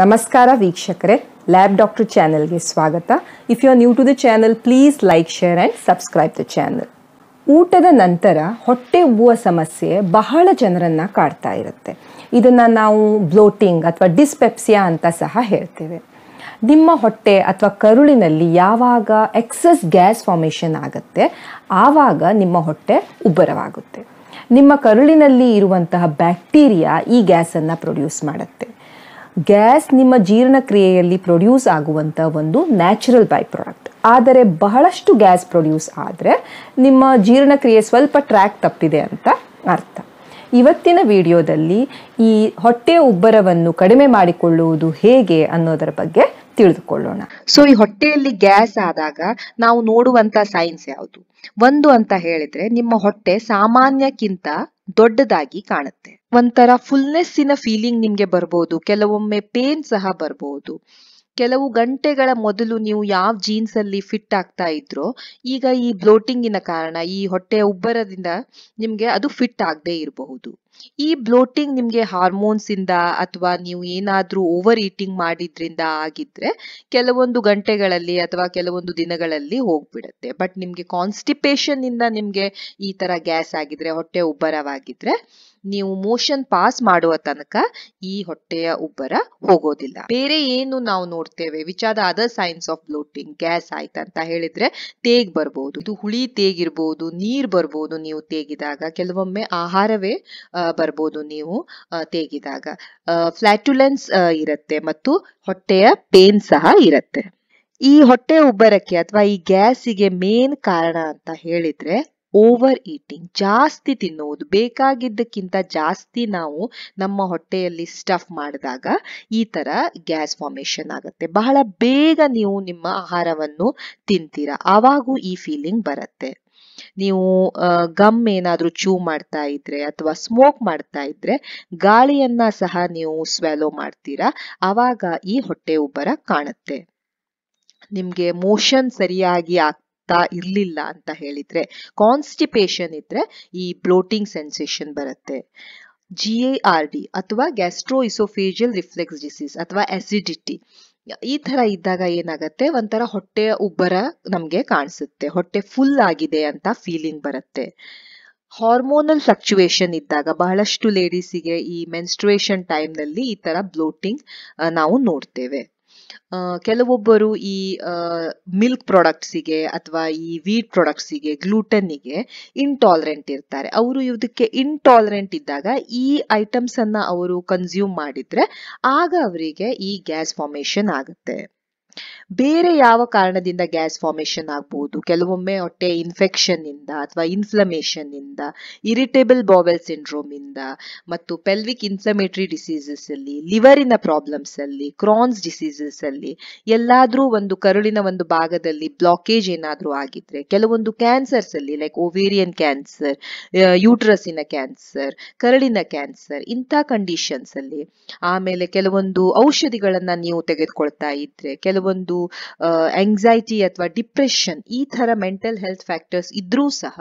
ನಮಸ್ಕಾರ ವೀಕ್ಷಕರೇ lab doctor ಚಾನೆಲ್ಗೆ ಸ್ವಾಗತ if you are new to the channel please like share and subscribe the channel ಊಟದ ನಂತರ ಹೊಟ್ಟೆ ಉಬ್ಬುವ ಸಮಸ್ಯೆ ಬಹಳ ಜನರನ್ನು ಕಾಡ್ತಾ ಇರುತ್ತೆ ಇದನ್ನು ನಾವು ಬ್ಲೋಟಿಂಗ್ ಅಥವಾ ಡಿಸ್ಪೆಪ್ಸಿಯಾ ಅಂತ ಸಹ ಹೇಳ್ತೇವೆ ನಿಮ್ಮ ಹೊಟ್ಟೆ ಅಥವಾ ಕರುಳಿನಲ್ಲಿ ಯಾವಾಗ ಎಕ್ಸಸ್ ಗ್ಯಾಸ್ ಫಾರ್ಮೇಷನ್ ಆಗುತ್ತೆ ಆವಾಗ ನಿಮ್ಮ ಹೊಟ್ಟೆ ಉಬ್ಬರವಾಗುತ್ತೆ ನಿಮ್ಮ ಕರುಳಿನಲ್ಲಿ ಇರುವಂತಹ ಬ್ಯಾಕ್ಟೀರಿಯಾ ಈ ಗ್ಯಾಸನ್ನು ಪ್ರೊಡ್ಯೂಸ್ ಮಾಡುತ್ತೆ ಗ್ಯಾಸ್ ನಿಮ್ಮ ಜೀರ್ಣಕ್ರಿಯೆಯಲ್ಲಿ ಪ್ರೊಡ್ಯೂಸ್ ಆಗುವಂಥ ಒಂದು ನ್ಯಾಚುರಲ್ ಬೈ ಪ್ರಾಡಕ್ಟ್ ಆದರೆ ಬಹಳಷ್ಟು ಗ್ಯಾಸ್ ಪ್ರೊಡ್ಯೂಸ್ ಆದರೆ ನಿಮ್ಮ ಜೀರ್ಣಕ್ರಿಯೆ ಸ್ವಲ್ಪ ಟ್ರ್ಯಾಕ್ ತಪ್ಪಿದೆ ಅಂತ ಅರ್ಥ ಇವತ್ತಿನ ವಿಡಿಯೋದಲ್ಲಿ ಈ ಹೊಟ್ಟೆ ಉಬ್ಬರವನ್ನು ಕಡಿಮೆ ಮಾಡಿಕೊಳ್ಳುವುದು ಹೇಗೆ ಅನ್ನೋದರ ಬಗ್ಗೆ ತಿಳಿದುಕೊಳ್ಳೋಣ ಸೊ ಈ ಹೊಟ್ಟೆಯಲ್ಲಿ ಗ್ಯಾಸ್ ಆದಾಗ ನಾವು ನೋಡುವಂತ ಸೈನ್ಸ್ ಯಾವುದು ಒಂದು ಅಂತ ಹೇಳಿದ್ರೆ ನಿಮ್ಮ ಹೊಟ್ಟೆ ಸಾಮಾನ್ಯಕ್ಕಿಂತ ದೊಡ್ಡದಾಗಿ ಕಾಣುತ್ತೆ ಒಂಥರ ಫುಲ್ನೆಸ್ಸಿನ ಫೀಲಿಂಗ್ ನಿಮಗೆ ಬರ್ಬೋದು ಕೆಲವೊಮ್ಮೆ ಪೇನ್ ಸಹ ಬರ್ಬೋದು ಕೆಲವು ಗಂಟೆಗಳ ಮೊದಲು ನೀವು ಯಾವ ಅಲ್ಲಿ ಫಿಟ್ ಆಗ್ತಾ ಇದ್ರೋ ಈಗ ಈ ಬ್ಲೋಟಿಂಗಿನ ಕಾರಣ ಈ ಹೊಟ್ಟೆಯ ಉಬ್ಬರದಿಂದ ನಿಮಗೆ ಅದು ಫಿಟ್ ಆಗದೇ ಇರಬಹುದು ಈ ಬ್ಲೋಟಿಂಗ್ ನಿಮಗೆ ಇಂದ ಅಥವಾ ನೀವು ಏನಾದರೂ ಓವರ್ ಈಟಿಂಗ್ ಮಾಡಿದ್ರಿಂದ ಆಗಿದ್ರೆ ಕೆಲವೊಂದು ಗಂಟೆಗಳಲ್ಲಿ ಅಥವಾ ಕೆಲವೊಂದು ದಿನಗಳಲ್ಲಿ ಹೋಗ್ಬಿಡುತ್ತೆ ಬಟ್ ನಿಮಗೆ ಇಂದ ನಿಮಗೆ ಈ ತರ ಗ್ಯಾಸ್ ಆಗಿದ್ರೆ ಹೊಟ್ಟೆ ಉಬ್ಬರವಾಗಿದ್ರೆ ನೀವು ಮೋಷನ್ ಪಾಸ್ ಮಾಡುವ ತನಕ ಈ ಹೊಟ್ಟೆಯ ಉಬ್ಬರ ಹೋಗೋದಿಲ್ಲ ಬೇರೆ ಏನು ನಾವು ನೋಡ್ತೇವೆ ವಿಚಾರ other signs of bloating gas ಆಯ್ತಂತ ಹೇಳಿದ್ರೆ ತೇಗ್ ಬರ್ಬೋದು ಇದು ಹುಳಿ ತೇಗಿರ್ಬೋದು ನೀರ್ ಬರ್ಬೋದು ನೀವು ತೇಗಿದಾಗ ಕೆಲವೊಮ್ಮೆ ಆಹಾರವೇ ಬರ್ಬೋದು ನೀವು ತೇಗಿದಾಗ ಫ್ಲಾಟುಲೆನ್ಸ್ ಇರುತ್ತೆ ಮತ್ತು ಹೊಟ್ಟೆಯ ಪೇನ್ ಸಹ ಇರುತ್ತೆ ಈ ಹೊಟ್ಟೆ ಉಬ್ಬರಕ್ಕೆ ಅಥವಾ ಈ ಗ್ಯಾಸಿಗೆ ಮೇನ್ ಕಾರಣ ಅಂತ ಹೇಳಿದ್ರೆ ಓವರ್ ಈಟಿಂಗ್ ಜಾಸ್ತಿ ತಿನ್ನುವುದು ಬೇಕಾಗಿದ್ದಕ್ಕಿಂತ ಜಾಸ್ತಿ ನಾವು ನಮ್ಮ ಹೊಟ್ಟೆಯಲ್ಲಿ ಸ್ಟಫ್ ಮಾಡಿದಾಗ ಈ ತರ ಗ್ಯಾಸ್ ಫಾರ್ಮೇಷನ್ ಆಗುತ್ತೆ ಬಹಳ ಬೇಗ ನೀವು ನಿಮ್ಮ ಆಹಾರವನ್ನು ತಿಂತೀರಾ ಆವಾಗೂ ಈ ಫೀಲಿಂಗ್ ಬರುತ್ತೆ ನೀವು ಗಮ್ ಏನಾದರೂ ಚೂ ಮಾಡ್ತಾ ಇದ್ರೆ ಅಥವಾ ಸ್ಮೋಕ್ ಮಾಡ್ತಾ ಇದ್ರೆ ಗಾಳಿಯನ್ನ ಸಹ ನೀವು ಸ್ವಾಲೋ ಮಾಡ್ತೀರಾ ಆವಾಗ ಈ ಹೊಟ್ಟೆ ಉಬ್ಬರ ಕಾಣುತ್ತೆ ನಿಮ್ಗೆ ಮೋಷನ್ ಸರಿಯಾಗಿ ಆಗ್ತಾ ಇರ್ಲಿಲ್ಲ ಅಂತ ಹೇಳಿದ್ರೆ ಕಾನ್ಸ್ಟಿಪೇಷನ್ ಇದ್ರೆ ಈ ಬ್ಲೋಟಿಂಗ್ ಸೆನ್ಸೇಷನ್ ಬರುತ್ತೆ ಜಿ ಎ ಆರ್ ಡಿ ಅಥವಾ ಗ್ಯಾಸ್ಟ್ರೋ ಇಸೋಫೇಜಿಯಲ್ ರಿಫ್ಲೆಕ್ಸ್ ಡಿಸೀಸ್ ಅಥವಾ ಅಸಿಡಿಟಿ ಈ ತರ ಇದ್ದಾಗ ಏನಾಗತ್ತೆ ಒಂಥರ ಹೊಟ್ಟೆ ಉಬ್ಬರ ನಮ್ಗೆ ಕಾಣಿಸುತ್ತೆ ಹೊಟ್ಟೆ ಫುಲ್ ಆಗಿದೆ ಅಂತ ಫೀಲಿಂಗ್ ಬರುತ್ತೆ ಹಾರ್ಮೋನಲ್ ಫ್ಲಕ್ಚುಯೇಷನ್ ಇದ್ದಾಗ ಬಹಳಷ್ಟು ಲೇಡೀಸಿಗೆ ಈ ಮೆನ್ಸ್ಟ್ರೇಷನ್ ನಲ್ಲಿ ಈ ತರ ಬ್ಲೋಟಿಂಗ್ ನಾವು ನೋಡ್ತೇವೆ ಕೆಲವೊಬ್ಬರು ಈ ಮಿಲ್ಕ್ ಪ್ರಾಡಕ್ಟ್ಸಿಗೆ ಅಥವಾ ಈ ವೀಟ್ ಪ್ರಾಡಕ್ಟ್ಸಿಗೆ ಗ್ಲೂಟನ್ನಿಗೆ ಇಂಟಾಲರೆಂಟ್ ಇರ್ತಾರೆ ಅವರು ಇದಕ್ಕೆ ಇಂಟಾಲರೆಂಟ್ ಇದ್ದಾಗ ಈ ಐಟಮ್ಸನ್ನು ಅವರು ಕನ್ಸ್ಯೂಮ್ ಮಾಡಿದರೆ ಆಗ ಅವರಿಗೆ ಈ ಗ್ಯಾಸ್ ಫಾರ್ಮೇಷನ್ ಆಗುತ್ತೆ ಬೇರೆ ಯಾವ ಕಾರಣದಿಂದ ಗ್ಯಾಸ್ ಫಾರ್ಮೇಷನ್ ಆಗ್ಬಹುದು ಕೆಲವೊಮ್ಮೆ ಹೊಟ್ಟೆ ಇನ್ಫೆಕ್ಷನ್ ಇಂದ ಅಥವಾ ಇನ್ಫ್ಲಮೇಷನ್ ಇಂದ ಇರಿಟೇಬಲ್ ಬಾವೆಲ್ ಸಿಂಡ್ರೋಮ್ ಇಂದ ಮತ್ತು ಪೆಲ್ವಿಕ್ ಇನ್ಫ್ಲಮೇಟರಿ ಡಿಸೀಸಸ್ ಅಲ್ಲಿ ಲಿವರಿನ ಪ್ರಾಬ್ಲಮ್ಸ್ ಅಲ್ಲಿ ಕ್ರಾನ್ಸ್ ಡಿಸೀಸಸ್ ಅಲ್ಲಿ ಎಲ್ಲಾದ್ರೂ ಒಂದು ಕರುಳಿನ ಒಂದು ಭಾಗದಲ್ಲಿ ಬ್ಲಾಕೇಜ್ ಏನಾದ್ರೂ ಆಗಿದ್ರೆ ಕೆಲವೊಂದು ಕ್ಯಾನ್ಸರ್ಸ್ ಅಲ್ಲಿ ಲೈಕ್ ಓವೇರಿಯನ್ ಕ್ಯಾನ್ಸರ್ ಯೂಟ್ರಸಿನ ಕ್ಯಾನ್ಸರ್ ಕರಳಿನ ಕ್ಯಾನ್ಸರ್ ಇಂಥ ಕಂಡೀಷನ್ಸ್ ಅಲ್ಲಿ ಆಮೇಲೆ ಕೆಲವೊಂದು ಔಷಧಿಗಳನ್ನ ನೀವು ತೆಗೆದುಕೊಳ್ತಾ ಇದ್ರೆ ಕೆಲವು ಕೆಲವೊಂದು ಎಂಗ್ಸೈಟಿ ಅಥವಾ ಡಿಪ್ರೆಷನ್ ಈ ಥರ ಮೆಂಟಲ್ ಹೆಲ್ತ್ ಫ್ಯಾಕ್ಟರ್ಸ್ ಇದ್ರೂ ಸಹ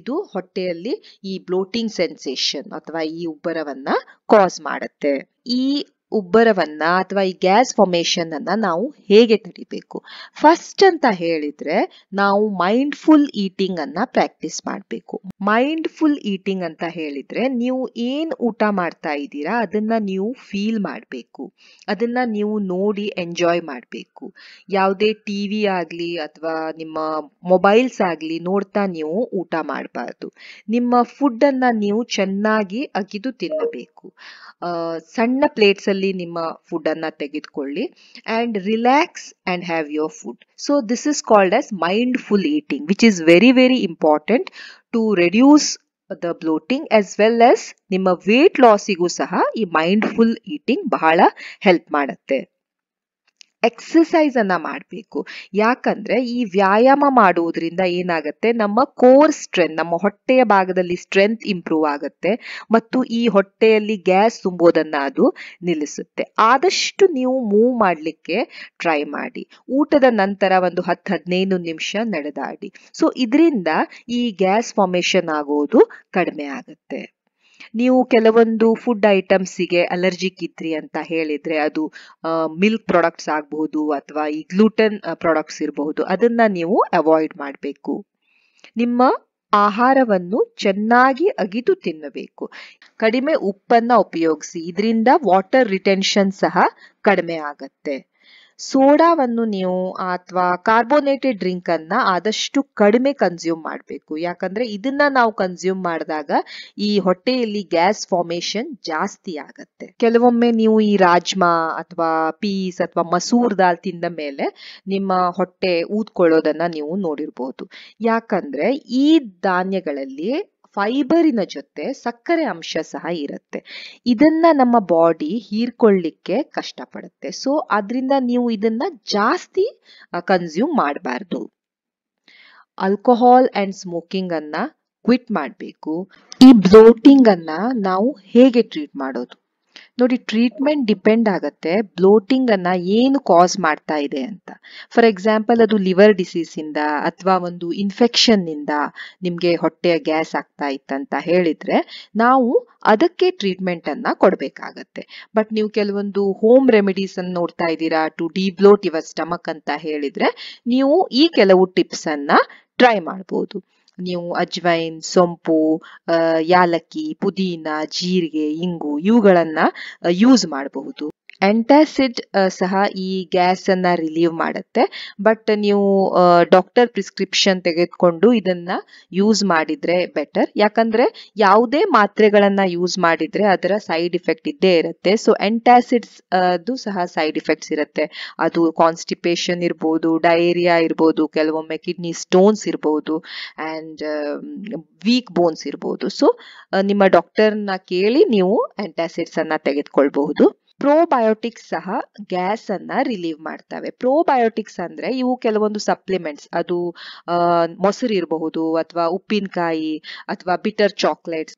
ಇದು ಹೊಟ್ಟೆಯಲ್ಲಿ ಈ ಬ್ಲೋಟಿಂಗ್ ಸೆನ್ಸೇಷನ್ ಅಥವಾ ಈ ಉಬ್ಬರವನ್ನ ಕಾಸ್ ಮಾಡುತ್ತೆ ಈ ಉಬ್ಬರವನ್ನ ಅಥವಾ ಈ ಗ್ಯಾಸ್ ಫಾರ್ಮೇಶನ್ ಅನ್ನ ನಾವು ಹೇಗೆ ತಡಿಬೇಕು ಫಸ್ಟ್ ಅಂತ ಹೇಳಿದ್ರೆ ನಾವು ಮೈಂಡ್ಫುಲ್ ಈಟಿಂಗ್ ಅನ್ನ ಪ್ರಾಕ್ಟೀಸ್ ಮಾಡಬೇಕು ಮೈಂಡ್ಫುಲ್ ಈಟಿಂಗ್ ಅಂತ ಹೇಳಿದ್ರೆ ನೀವು ಏನ್ ಊಟ ಮಾಡ್ತಾ ಇದ್ದೀರಾ ಅದನ್ನ ನೀವು ಫೀಲ್ ಮಾಡಬೇಕು ಅದನ್ನ ನೀವು ನೋಡಿ ಎಂಜಾಯ್ ಮಾಡಬೇಕು ಯಾವುದೇ ಟಿವಿ ಆಗ್ಲಿ ಅಥವಾ ನಿಮ್ಮ ಮೊಬೈಲ್ಸ್ ಆಗ್ಲಿ ನೋಡ್ತಾ ನೀವು ಊಟ ಮಾಡಬಾರ್ದು ನಿಮ್ಮ ಫುಡ್ ಅನ್ನ ನೀವು ಚೆನ್ನಾಗಿ ಅಗಿದು ತಿನ್ನಬೇಕು ಸಣ್ಣ ಅಲ್ಲಿ ನಿಮ್ಮ ಫುಡ್ ಅನ್ನ ತೆಗೆದುಕೊಳ್ಳಿ and relax and have your food so this is called as mindful eating which is very very important to reduce the bloating as well as ನಿಮ್ಮ ವೇಟ್ ಲಾಸಿಗೂ ಸಹ ಈ ಮೈಂಡ್ಫುಲ್ ಈಟಿಂಗ್ ಬಹಳ ಹೆಲ್ಪ್ ಮಾಡುತ್ತೆ ಅನ್ನ ಮಾಡಬೇಕು ಯಾಕಂದ್ರೆ ಈ ವ್ಯಾಯಾಮ ಮಾಡುವುದರಿಂದ ಏನಾಗುತ್ತೆ ನಮ್ಮ ಕೋರ್ ಸ್ಟ್ರೆಂತ್ ನಮ್ಮ ಹೊಟ್ಟೆಯ ಭಾಗದಲ್ಲಿ ಸ್ಟ್ರೆಂತ್ ಇಂಪ್ರೂವ್ ಆಗುತ್ತೆ ಮತ್ತು ಈ ಹೊಟ್ಟೆಯಲ್ಲಿ ಗ್ಯಾಸ್ ತುಂಬೋದನ್ನ ಅದು ನಿಲ್ಲಿಸುತ್ತೆ ಆದಷ್ಟು ನೀವು ಮೂವ್ ಮಾಡಲಿಕ್ಕೆ ಟ್ರೈ ಮಾಡಿ ಊಟದ ನಂತರ ಒಂದು ಹತ್ತು ಹದಿನೈದು ನಿಮಿಷ ನಡೆದಾಡಿ ಸೊ ಇದರಿಂದ ಈ ಗ್ಯಾಸ್ ಫಾರ್ಮೇಷನ್ ಆಗೋದು ಕಡಿಮೆ ಆಗುತ್ತೆ ನೀವು ಕೆಲವೊಂದು ಫುಡ್ ಐಟಮ್ಸಿಗೆ ಅಲರ್ಜಿಕ್ ಇದ್ರಿ ಅಂತ ಹೇಳಿದ್ರೆ ಅದು ಮಿಲ್ಕ್ ಪ್ರಾಡಕ್ಟ್ಸ್ ಆಗಬಹುದು ಅಥವಾ ಈ ಗ್ಲೂಟನ್ ಪ್ರಾಡಕ್ಟ್ಸ್ ಇರಬಹುದು ಅದನ್ನ ನೀವು ಅವಾಯ್ಡ್ ಮಾಡಬೇಕು ನಿಮ್ಮ ಆಹಾರವನ್ನು ಚೆನ್ನಾಗಿ ಅಗಿದು ತಿನ್ನಬೇಕು ಕಡಿಮೆ ಉಪ್ಪನ್ನ ಉಪಯೋಗಿಸಿ ಇದರಿಂದ ವಾಟರ್ ರಿಟೆನ್ಷನ್ ಸಹ ಕಡಿಮೆ ಆಗತ್ತೆ ಸೋಡಾವನ್ನು ನೀವು ಅಥವಾ ಕಾರ್ಬೋನೇಟೆಡ್ ಡ್ರಿಂಕ್ ಅನ್ನ ಆದಷ್ಟು ಕಡಿಮೆ ಕನ್ಸ್ಯೂಮ್ ಮಾಡಬೇಕು ಯಾಕಂದ್ರೆ ಇದನ್ನ ನಾವು ಕನ್ಸ್ಯೂಮ್ ಮಾಡಿದಾಗ ಈ ಹೊಟ್ಟೆಯಲ್ಲಿ ಗ್ಯಾಸ್ ಫಾರ್ಮೇಶನ್ ಜಾಸ್ತಿ ಆಗತ್ತೆ ಕೆಲವೊಮ್ಮೆ ನೀವು ಈ ರಾಜ್ಮಾ ಅಥವಾ ಪೀಸ್ ಅಥವಾ ಮಸೂರ್ ದಾಲ್ ತಿಂದ ಮೇಲೆ ನಿಮ್ಮ ಹೊಟ್ಟೆ ಊದ್ಕೊಳ್ಳೋದನ್ನ ನೀವು ನೋಡಿರ್ಬೋದು ಯಾಕಂದ್ರೆ ಈ ಧಾನ್ಯಗಳಲ್ಲಿ ಫೈಬರಿನ ಜೊತೆ ಸಕ್ಕರೆ ಅಂಶ ಸಹ ಇರುತ್ತೆ ಇದನ್ನ ನಮ್ಮ ಬಾಡಿ ಹೀರ್ಕೊಳ್ಳಿಕ್ಕೆ ಕಷ್ಟಪಡುತ್ತೆ ಸೊ ಅದರಿಂದ ನೀವು ಇದನ್ನ ಜಾಸ್ತಿ ಕನ್ಸ್ಯೂಮ್ ಮಾಡಬಾರ್ದು ಆಲ್ಕೋಹಾಲ್ ಅಂಡ್ ಸ್ಮೋಕಿಂಗ್ ಅನ್ನ ಕ್ವಿಟ್ ಮಾಡಬೇಕು ಈ ಬ್ಲೋಟಿಂಗ್ ಅನ್ನ ನಾವು ಹೇಗೆ ಟ್ರೀಟ್ ಮಾಡೋದು ನೋಡಿ ಟ್ರೀಟ್ಮೆಂಟ್ ಡಿಪೆಂಡ್ ಆಗುತ್ತೆ ಬ್ಲೋಟಿಂಗ್ ಅನ್ನ ಏನು ಕಾಸ್ ಮಾಡ್ತಾ ಇದೆ ಅಂತ ಫಾರ್ ಎಕ್ಸಾಂಪಲ್ ಅದು ಲಿವರ್ ಡಿಸೀಸ್ ಇಂದ ಅಥವಾ ಒಂದು ಇನ್ಫೆಕ್ಷನ್ ನಿಂದ ನಿಮ್ಗೆ ಹೊಟ್ಟೆಯ ಗ್ಯಾಸ್ ಆಗ್ತಾ ಇತ್ತಂತ ಹೇಳಿದ್ರೆ ನಾವು ಅದಕ್ಕೆ ಟ್ರೀಟ್ಮೆಂಟ್ ಅನ್ನ ಕೊಡಬೇಕಾಗತ್ತೆ ಬಟ್ ನೀವು ಕೆಲವೊಂದು ಹೋಮ್ ರೆಮಿಡೀಸ್ ಅನ್ನು ನೋಡ್ತಾ ಇದ್ದೀರಾ ಟು ಡಿಬ್ಲೋಟ್ ಯುವರ್ ಸ್ಟಮಕ್ ಅಂತ ಹೇಳಿದ್ರೆ ನೀವು ಈ ಕೆಲವು ಟಿಪ್ಸ್ ಅನ್ನ ಟ್ರೈ ಮಾಡ್ಬೋದು ನೀವು ಅಜ್ವೈನ್ ಸೊಂಪು ಯಾಲಕ್ಕಿ ಪುದೀನಾ ಜೀರಿಗೆ ಇಂಗು ಇವುಗಳನ್ನ ಯೂಸ್ ಮಾಡಬಹುದು ಎಂಟಾಸಿಡ್ ಸಹ ಈ ಗ್ಯಾಸ್ ಅನ್ನ ರಿಲೀವ್ ಮಾಡುತ್ತೆ ಬಟ್ ನೀವು ಡಾಕ್ಟರ್ ಪ್ರಿಸ್ಕ್ರಿಪ್ಷನ್ ತೆಗೆದುಕೊಂಡು ಇದನ್ನ ಯೂಸ್ ಮಾಡಿದ್ರೆ ಬೆಟರ್ ಯಾಕಂದ್ರೆ ಯಾವುದೇ ಮಾತ್ರೆಗಳನ್ನ ಯೂಸ್ ಮಾಡಿದ್ರೆ ಅದರ ಸೈಡ್ ಇಫೆಕ್ಟ್ ಇದ್ದೇ ಇರುತ್ತೆ ಸೊ ಎಂಟಾಸಿಡ್ಸ್ ಅದು ಸಹ ಸೈಡ್ ಇಫೆಕ್ಟ್ಸ್ ಇರುತ್ತೆ ಅದು ಕಾನ್ಸ್ಟಿಪೇಷನ್ ಇರ್ಬೋದು ಡೈರಿಯಾ ಇರ್ಬೋದು ಕೆಲವೊಮ್ಮೆ ಕಿಡ್ನಿ ಸ್ಟೋನ್ಸ್ ಇರ್ಬೋದು ಆ್ಯಂಡ್ ವೀಕ್ ಬೋನ್ಸ್ ಇರ್ಬೋದು ಸೊ ನಿಮ್ಮ ಡಾಕ್ಟರ್ನ ಕೇಳಿ ನೀವು ಅನ್ನ ತೆಗೆದುಕೊಳ್ಬಹುದು ಪ್ರೋಬಯೋಟಿಕ್ಸ್ ಸಹ ಗ್ಯಾಸ್ ಅನ್ನ ರಿಲೀವ್ ಮಾಡ್ತವೆ ಪ್ರೋಬಯೋಟಿಕ್ಸ್ ಅಂದ್ರೆ ಇವು ಕೆಲವೊಂದು ಸಪ್ಲಿಮೆಂಟ್ಸ್ ಅದು ಮೊಸರು ಇರಬಹುದು ಅಥವಾ ಉಪ್ಪಿನಕಾಯಿ ಅಥವಾ ಬಿಟರ್ ಚಾಕ್ಲೇಟ್ಸ್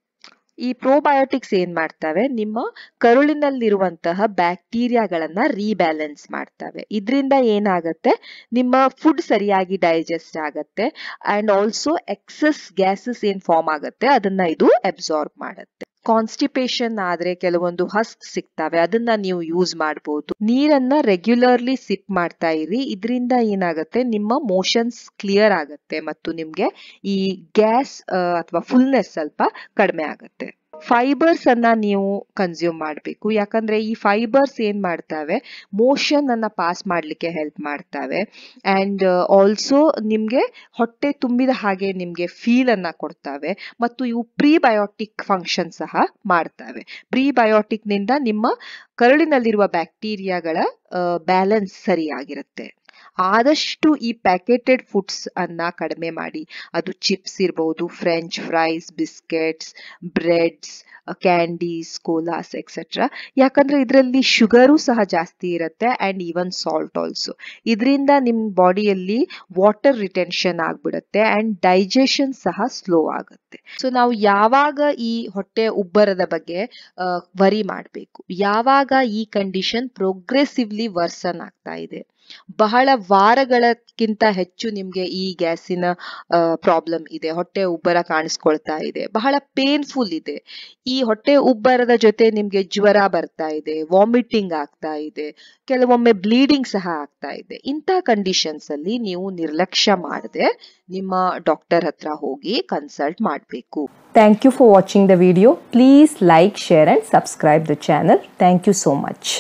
ಈ ಪ್ರೋಬಯೋಟಿಕ್ಸ್ ಏನ್ ಮಾಡ್ತವೆ ನಿಮ್ಮ ಕರುಳಿನಲ್ಲಿರುವಂತಹ ಬ್ಯಾಕ್ಟೀರಿಯಾಗಳನ್ನ ರೀಬ್ಯಾಲೆನ್ಸ್ ಮಾಡ್ತವೆ ಇದರಿಂದ ಏನಾಗುತ್ತೆ ನಿಮ್ಮ ಫುಡ್ ಸರಿಯಾಗಿ ಡೈಜೆಸ್ಟ್ ಆಗತ್ತೆ ಅಂಡ್ ಆಲ್ಸೋ ಎಕ್ಸಸ್ ಗ್ಯಾಸಸ್ ಏನ್ ಫಾರ್ಮ್ ಆಗುತ್ತೆ ಅದನ್ನ ಇದು ಅಬ್ಸಾರ್ಬ್ ಮಾಡುತ್ತೆ ಕಾನ್ಸ್ಟಿಪೇಷನ್ ಆದ್ರೆ ಕೆಲವೊಂದು ಹಸ್ ಸಿಗ್ತವೆ ಅದನ್ನ ನೀವು ಯೂಸ್ ಮಾಡಬಹುದು ನೀರನ್ನ ರೆಗ್ಯುಲರ್ಲಿ ಸಿಪ್ ಮಾಡ್ತಾ ಇರಿ ಇದರಿಂದ ಏನಾಗುತ್ತೆ ನಿಮ್ಮ ಮೋಷನ್ಸ್ ಕ್ಲಿಯರ್ ಆಗುತ್ತೆ ಮತ್ತು ನಿಮ್ಗೆ ಈ ಗ್ಯಾಸ್ ಅಥವಾ ಫುಲ್ನೆಸ್ ಸ್ವಲ್ಪ ಕಡಿಮೆ ಆಗುತ್ತೆ ಫೈಬರ್ಸ್ ಅನ್ನ ನೀವು ಕನ್ಸ್ಯೂಮ್ ಮಾಡಬೇಕು ಯಾಕಂದ್ರೆ ಈ ಫೈಬರ್ಸ್ ಏನ್ ಮಾಡ್ತವೆ ಮೋಷನ್ ಅನ್ನ ಪಾಸ್ ಮಾಡಲಿಕ್ಕೆ ಹೆಲ್ಪ್ ಮಾಡ್ತವೆ ಅಂಡ್ ಆಲ್ಸೋ uh, ನಿಮ್ಗೆ ಹೊಟ್ಟೆ ತುಂಬಿದ ಹಾಗೆ ನಿಮ್ಗೆ ಫೀಲ್ ಅನ್ನ ಕೊಡ್ತವೆ ಮತ್ತು ಇವು ಬಯೋಟಿಕ್ ಫಂಕ್ಷನ್ ಸಹ ಮಾಡ್ತವೆ ಬಯೋಟಿಕ್ ನಿಂದ ನಿಮ್ಮ ಕರುಳಿನಲ್ಲಿರುವ ಬ್ಯಾಕ್ಟೀರಿಯಾಗಳ ಬ್ಯಾಲೆನ್ಸ್ uh, ಸರಿಯಾಗಿರುತ್ತೆ ಆದಷ್ಟು ಈ ಪ್ಯಾಕೆಟೆಡ್ ಫುಡ್ಸ್ ಅನ್ನ ಕಡಿಮೆ ಮಾಡಿ ಅದು ಚಿಪ್ಸ್ ಇರ್ಬೋದು French fries biscuits breads candies colas etcetera ಯಾಕಂದ್ರೆ ಇದರಲ್ಲಿ ಶುಗರು ಸಹ ಜಾಸ್ತಿ ಇರುತ್ತೆ ಅಂಡ್ ಈವನ್ ಸಾಲ್ಟ್ ಆಲ್ಸೋ ಇದರಿಂದ ನಿಮ್ಮ ಬಾಡಿಯಲ್ಲಿ ವಾಟರ್ ರಿಟೆನ್ಷನ್ ಆಗ್ಬಿಡುತ್ತೆ ಅಂಡ್ ಡೈಜೆಷನ್ ಸಹ ಸ್ಲೋ ಆಗುತ್ತೆ ಸೊ ನಾವು ಯಾವಾಗ ಈ ಹೊಟ್ಟೆ ಉಬ್ಬರದ ಬಗ್ಗೆ ವರಿ ಮಾಡಬೇಕು ಯಾವಾಗ ಈ ಕಂಡೀಷನ್ ಪ್ರೋಗ್ರೆಸಿವ್ಲಿ ವರ್ಸನ್ ಆಗ್ತಾ ಇದೆ ಬಹಳ ವಾರಗಳಕ್ಕಿಂತ ಹೆಚ್ಚು ನಿಮಗೆ ಈ ಗ್ಯಾಸಿನ ಪ್ರಾಬ್ಲಮ್ ಇದೆ ಹೊಟ್ಟೆ ಉಬ್ಬರ ಕಾಣಿಸ್ಕೊಳ್ತಾ ಇದೆ ಬಹಳ ಪೇನ್ಫುಲ್ ಇದೆ ಈ ಹೊಟ್ಟೆ ಉಬ್ಬರದ ಜೊತೆ ನಿಮಗೆ ಜ್ವರ ಬರ್ತಾ ಇದೆ ವಾಮಿಟಿಂಗ್ ಆಗ್ತಾ ಇದೆ ಕೆಲವೊಮ್ಮೆ ಬ್ಲೀಡಿಂಗ್ ಸಹ ಆಗ್ತಾ ಇದೆ ಇಂಥ ಕಂಡೀಷನ್ಸ್ ಅಲ್ಲಿ ನೀವು ನಿರ್ಲಕ್ಷ್ಯ ಮಾಡದೆ ನಿಮ್ಮ ಡಾಕ್ಟರ್ ಹತ್ರ ಹೋಗಿ ಕನ್ಸಲ್ಟ್ ಮಾಡಬೇಕು thank you for watching the video please like share and subscribe the channel thank you so much